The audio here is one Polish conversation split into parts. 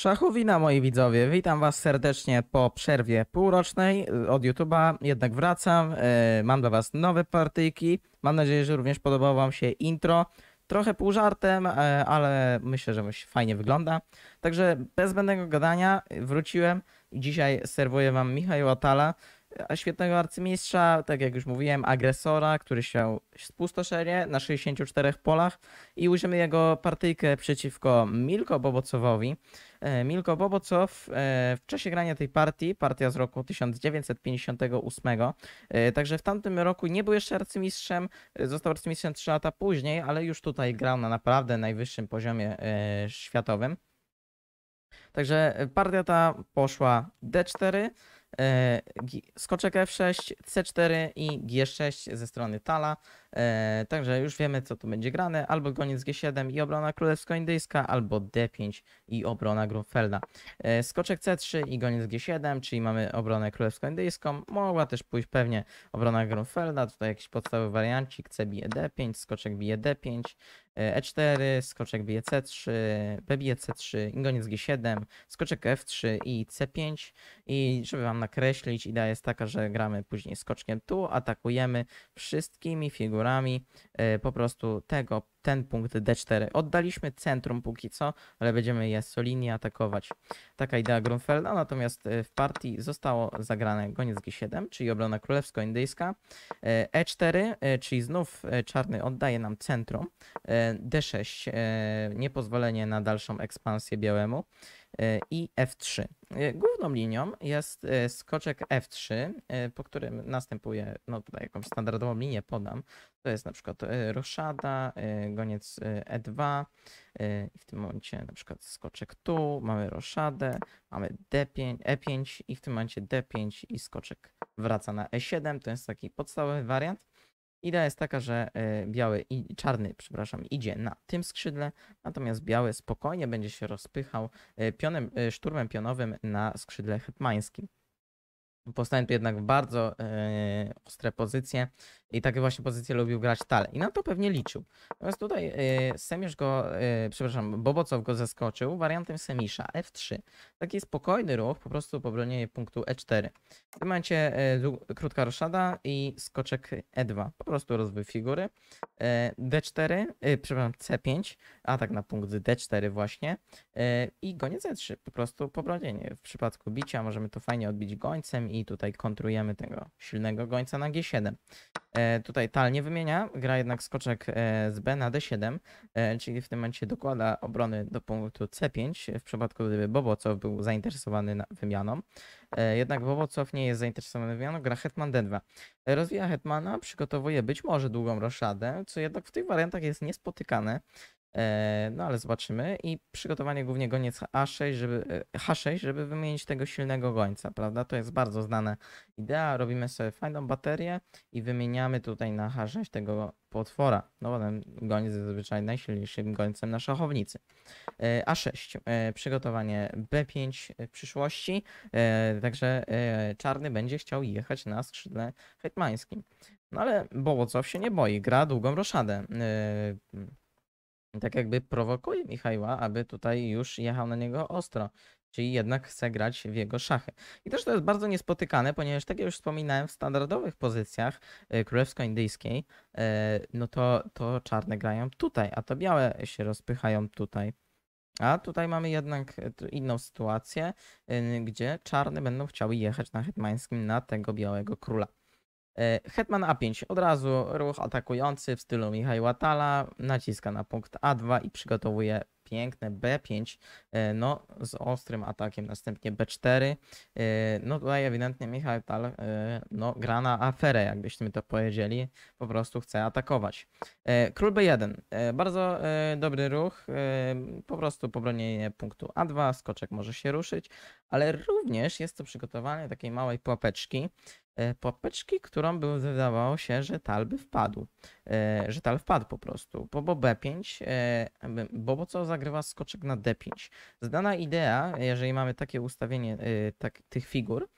Szachowina, moi widzowie, witam Was serdecznie po przerwie półrocznej od YouTube'a, jednak wracam, e, mam dla Was nowe partyjki, mam nadzieję, że również podobało Wam się intro, trochę pół żartem, e, ale myślę, że fajnie wygląda. Także bez zbędnego gadania wróciłem i dzisiaj serwuję Wam Michał Atala, świetnego arcymistrza, tak jak już mówiłem, agresora, który się spustoszenie na 64 polach i ujrzymy jego partyjkę przeciwko Milko Bobocowowi. E, Milko Bobocow e, w czasie grania tej partii, partia z roku 1958, e, także w tamtym roku nie był jeszcze arcymistrzem, został arcymistrzem 3 lata później, ale już tutaj grał na naprawdę najwyższym poziomie światowym. Także partia ta poszła D4, E, skoczek F6, C4 i G6 ze strony Tala. E, także już wiemy, co tu będzie grane. Albo goniec G7 i obrona królewsko-indyjska, albo D5 i obrona Grunfelda. E, skoczek C3 i goniec G7, czyli mamy obronę królewsko-indyjską. Mogła też pójść pewnie obrona Grunfelda. Tutaj jakiś podstawowy wariancik. C bije D5, skoczek bije D5. E4, e skoczek bije C3, B bije C3, i goniec G7, skoczek F3 i C5. I żeby wam nakreślić, idea jest taka, że gramy później skoczkiem tu, atakujemy wszystkimi figurami figurami. E, po prostu tego, ten punkt D4. Oddaliśmy centrum póki co, ale będziemy je solidnie atakować. Taka idea Grunfelda, natomiast e, w partii zostało zagrane goniec G7, czyli obrona królewsko-indyjska. E4, e czyli znów czarny oddaje nam centrum. D6, niepozwolenie na dalszą ekspansję białemu. Y, i F3. Y, główną linią jest y, skoczek F3, po którym następuje, no tutaj jakąś standardową linię podam. To jest na przykład roszada, goniec E2 i w tym momencie na przykład skoczek tu, mamy roszadę, mamy D5, E5 i w tym momencie D5 i skoczek wraca na E7. To jest taki podstawowy wariant. Idea jest taka, że y, biały i czarny, przepraszam, idzie na tym skrzydle, natomiast biały spokojnie będzie się rozpychał y, pionem, y, szturmem pionowym na skrzydle hetmańskim. Powstają tu jednak bardzo ostre pozycje, i takie właśnie pozycje lubił grać Tal. I na to pewnie liczył. Natomiast tutaj yy, Semisz go, y, przepraszam, Bobocow go zaskoczył wariantem Semisza F3. Taki spokojny ruch, po prostu pobronienie punktu E4. W tym momencie y, krótka roszada i skoczek E2. Po prostu rozwój figury. Y, D4, przepraszam, C5, atak na punkt D4 właśnie. I goniec E3, po prostu pobronienie. W przypadku bicia możemy to fajnie odbić gońcem i tutaj kontrujemy tego silnego gońca na G7. E, tutaj Tal nie wymienia, gra jednak skoczek e, z B na D7, e, czyli w tym momencie dokłada obrony do punktu C5, w przypadku gdyby Bobocow był zainteresowany wymianą. Jednak Bobocow nie jest zainteresowany wymianą, gra Hetman D2. Rozwija Hetmana, przygotowuje być może długą roszadę, co jednak w tych wariantach jest niespotykane. E, no ale zobaczymy. I przygotowanie głównie goniec H6 żeby, e, H6, żeby wymienić tego silnego gońca, prawda? To jest bardzo znana idea. Robimy sobie fajną baterię i wymieniamy tutaj na H6 tego potwora. No bo ten goniec jest zazwyczaj najsilniejszym gońcem na szachownicy. E, A6, przygotowanie B5 w przyszłości, także czarny będzie chciał jechać na skrzydle hetmańskim. No ale Bołocow się nie boi, gra długą roszadę tak jakby prowokuje Michała, aby tutaj już jechał na niego ostro. Czyli jednak chce grać w jego szachy. I też to jest bardzo niespotykane, ponieważ tak jak już wspominałem, w standardowych pozycjach e, królewsko-indyjskiej, e, no to, to czarne grają tutaj, a to białe się rozpychają tutaj. A tutaj mamy jednak inną sytuację, e, gdzie czarne będą chciały jechać na hetmańskim na tego białego króla. E, Hetman A5 od razu ruch atakujący w stylu Michał Łatala, naciska na punkt A2 i przygotowuje piękne B5 e, no z ostrym atakiem, następnie B4. E, no tutaj ewidentnie Michał Tal no, gra na aferę, jakbyśmy to powiedzieli, po prostu chce atakować. Król B1, bardzo dobry ruch, po prostu pobronienie punktu A2, skoczek może się ruszyć, ale również jest to przygotowanie takiej małej płapeczki E, pułapeczki, którą by wydawało się, że Tal by wpadł. E, że Tal wpadł po prostu. Bobo B5, Bobo co zagrywa skoczek na D5. Zdana idea, jeżeli mamy takie ustawienie e, tak, tych figur,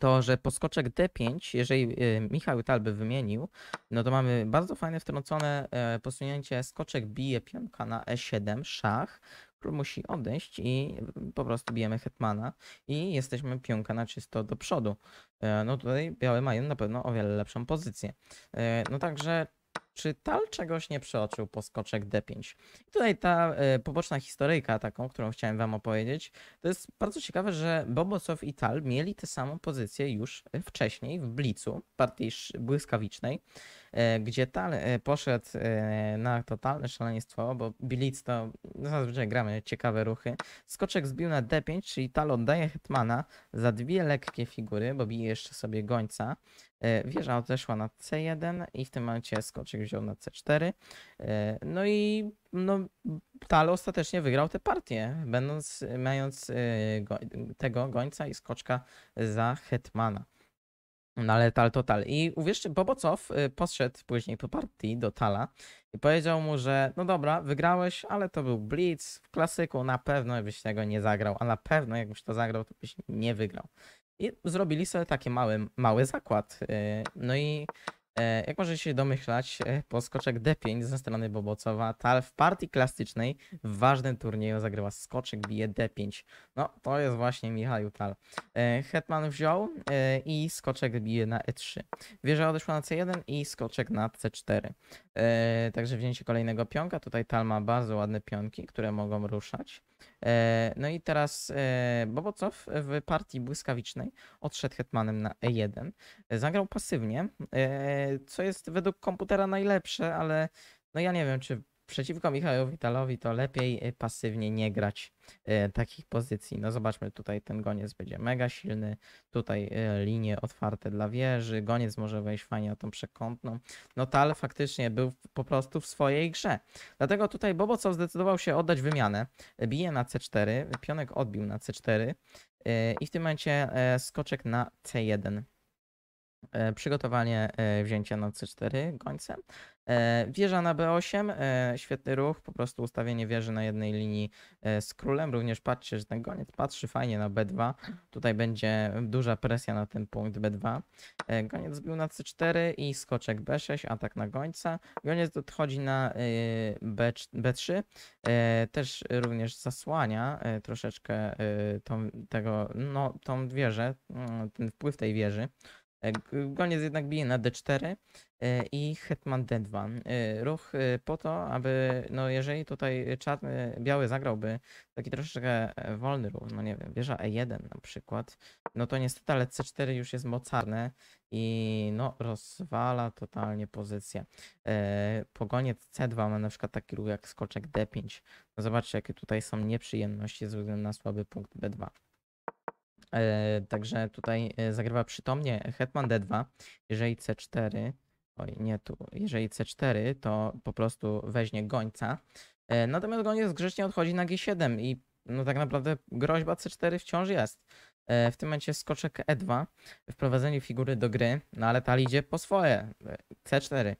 to, że po skoczek D5, jeżeli Michał Tal by wymienił, no to mamy bardzo fajne wtrącone posunięcie skoczek bije pionka na E7, szach, król musi odejść i po prostu bijemy hetmana i jesteśmy pionka na czysto do przodu. E, no tutaj białe mają na pewno o wiele lepszą pozycję. E, no także czy Tal czegoś nie przeoczył po skoczek D5. Tutaj ta e, poboczna historyjka, taką, którą chciałem wam opowiedzieć, to jest bardzo ciekawe, że Bobosow i Tal mieli tę samą pozycję już wcześniej w Blicu, partii błyskawicznej. E, gdzie Tal e, poszedł e, na totalne szaleństwo, bo Bilic to zazwyczaj gramy ciekawe ruchy. Skoczek zbił na D5, czyli Tal oddaje Hetmana za dwie lekkie figury, bo bije jeszcze sobie gońca. Wieża odeszła na C1 i w tym momencie skoczek wziął na C4. No i no, Tal ostatecznie wygrał tę partię, będąc, mając go, tego gońca i skoczka za Hetmana. No ale Tal to Tal. I uwierzcie, Bobocow y, poszedł później po partii do Tala i powiedział mu, że no dobra, wygrałeś, ale to był blitz w klasyku, na pewno byś tego nie zagrał, a na pewno jakbyś to zagrał, to byś nie wygrał. I zrobili sobie taki mały, mały zakład. Y, no i E, jak możecie się domyślać, e, poskoczek D5 ze strony Bobocowa, tal w partii klasycznej w ważnym turnieju zagrywa skoczek, bije D5. No, to jest właśnie Michał Tal. E, Hetman wziął i skoczek bije na E3. Wieża odeszła na C1 i skoczek na C4. Także wzięcie kolejnego pionka. Tutaj Tal ma bardzo ładne pionki, które mogą ruszać. E, no i teraz e, Bobocow w partii błyskawicznej odszedł hetmanem na E1. Zagrał pasywnie, e, co jest według komputera najlepsze, ale no ja nie wiem, czy przeciwko Michałowi Witalowi to lepiej y, pasywnie nie grać y, takich pozycji. No zobaczmy, tutaj ten goniec będzie mega silny, tutaj y, linie otwarte dla wieży, goniec może wejść fajnie na tą przekątną. No Tal faktycznie był po prostu w swojej grze. Dlatego tutaj Bobocow zdecydował się oddać wymianę. Bije na C4, pionek odbił na C4 y, i w tym momencie e, skoczek na C1. E, przygotowanie e, wzięcia na C4 gońcem. E, wieża na B8, e, świetny ruch, po prostu ustawienie wieży na jednej linii e, z królem. Również patrzcie, że ten goniec patrzy fajnie na B2. Tutaj będzie duża presja na ten punkt B2. Goniec zbił na C4 i skoczek B6, atak na gońca. Goniec odchodzi na B3. Też również zasłania troszeczkę tą, tego, no, tą wieżę, mm, ten wpływ tej wieży. Tak, Goniec jednak bije na d4 e, i hetman d2. E, ruch e, po to, aby, no jeżeli tutaj czarny, biały zagrałby taki troszeczkę wolny ruch, no nie wiem, wieża e1 na przykład, no to niestety, ale c4 już jest mocarne i no rozwala totalnie pozycję. Pogoniec c2 ma na przykład taki ruch jak skoczek d5. No zobaczcie, jakie tutaj są nieprzyjemności ze względu na słaby punkt b2. E, także tutaj e, zagrywa przytomnie Hetman D2. Jeżeli C4, oj nie tu, jeżeli C4 to po prostu weźmie gońca. E, natomiast goniec grzecznie odchodzi na G7 i no tak naprawdę groźba C4 wciąż jest. W tym momencie skoczek E2, wprowadzenie figury do gry, no ale ta idzie po swoje, C4.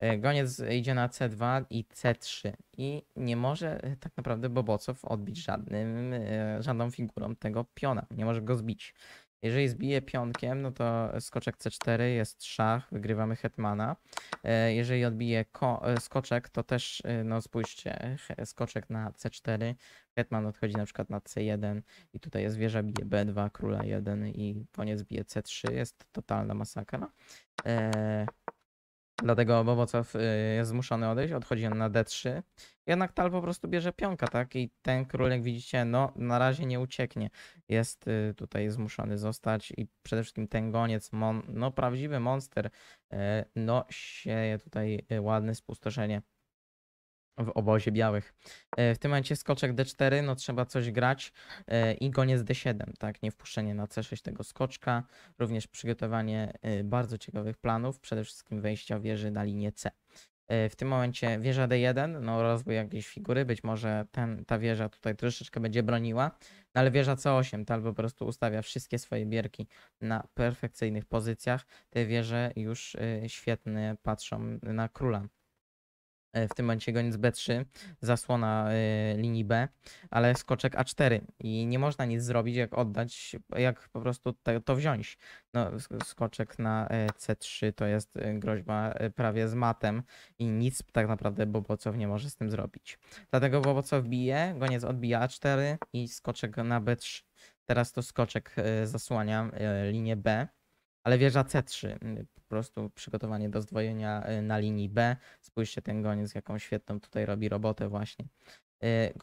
E, goniec idzie na C2 i C3 i nie może e, tak naprawdę Bobocow odbić żadnym, e, żadną figurą tego piona. Nie może go zbić. Jeżeli zbije pionkiem, no to skoczek C4 jest szach, wygrywamy hetmana. Jeżeli odbije skoczek, to też, no spójrzcie, skoczek na C4, hetman odchodzi na przykład na C1 i tutaj jest wieża bije B2, króla 1 i koniec bije C3, jest totalna masakra. Dlatego Bobocow y, jest zmuszony odejść, odchodzi on na D3. Jednak Tal po prostu bierze pionka, tak? I ten król, jak widzicie, no na razie nie ucieknie. Jest y, tutaj zmuszony zostać i przede wszystkim ten goniec, mon, no prawdziwy monster, y, no sieje tutaj ładne spustoszenie w obozie białych. E, w tym momencie skoczek d4, no trzeba coś grać e, i z d7, tak? Nie wpuszczenie na c6 tego skoczka, również przygotowanie e, bardzo ciekawych planów, przede wszystkim wejścia wieży na linię c. W tym momencie wieża D1, no rozwój jakiejś figury, być może ten, ta wieża tutaj troszeczkę będzie broniła, no ale wieża C8, ta po prostu ustawia wszystkie swoje bierki na perfekcyjnych pozycjach. Te wieże już świetnie patrzą na króla. E, w tym momencie goniec B3, zasłona e, linii B, ale skoczek A4 i nie można nic zrobić, jak oddać, jak po prostu te, to wziąć. No, skoczek na e, C3 to jest groźba prawie z matem i nic tak naprawdę Bobocow nie może z tym zrobić. Dlatego Bobocow bije, goniec odbija A4 i skoczek na B3. Teraz to skoczek zasłania linię B ale wieża C3, mm, po prostu przygotowanie do zdwojenia y, na linii B. Spójrzcie ten goniec, jaką świetną tutaj robi robotę właśnie. Y,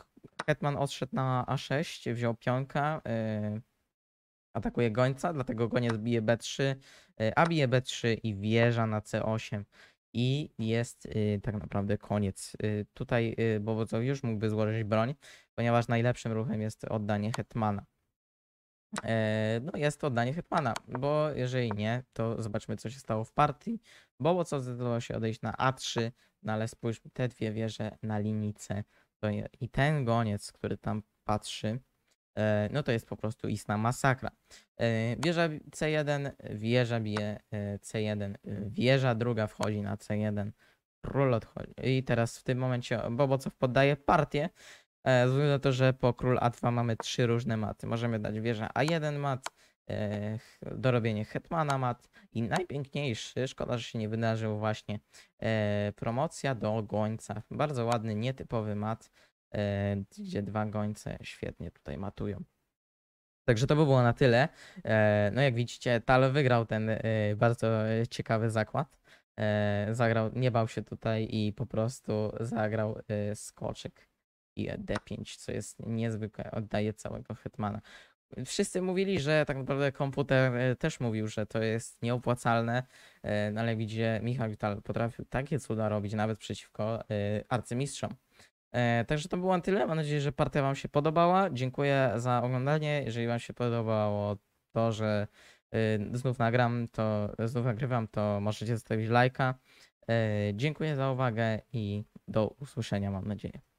Hetman odszedł na A6, wziął pionka, y, atakuje gońca, dlatego goniec bije B3, a bije B3 i wieża na C8. I jest tak naprawdę koniec. Tutaj Bobocow już mógłby złożyć broń, ponieważ najlepszym ruchem jest oddanie hetmana. E, no jest to oddanie Hetmana, bo jeżeli nie, to zobaczmy co się stało w partii. Bo co zdecydował się odejść na A3, no ale spójrzmy te dwie wieże na linijce to je, i ten goniec, który tam patrzy, e, no to jest po prostu istna masakra. E, wieża C1, wieża bije C1, wieża druga wchodzi na C1, król odchodzi. I teraz w tym momencie Bobocow poddaje partię, E, z względu na to, że po król A2 mamy trzy różne maty. Możemy dać wieżę, A1 mat, e, dorobienie Hetmana mat i najpiękniejszy, szkoda, że się nie wydarzył właśnie e, promocja do gońca. Bardzo ładny, nietypowy mat, gdzie dwa gońce świetnie tutaj matują. Także to by było na tyle. No jak widzicie, Tal wygrał ten bardzo ciekawy zakład. Zagrał, nie bał się tutaj i po prostu zagrał skoczek i D5, co jest niezwykłe, oddaje całego Hetmana. Wszyscy mówili, że tak naprawdę komputer e, też mówił, że to jest nieopłacalne, e, no ale widzicie, Michał Vital potrafił takie cuda robić nawet przeciwko e, arcymistrzom. Także to było na tyle. Mam nadzieję, że partia Wam się podobała. Dziękuję za oglądanie. Jeżeli Wam się podobało to, że znów nagram, to znów nagrywam, to możecie zostawić lajka. Dziękuję za uwagę i do usłyszenia, mam nadzieję.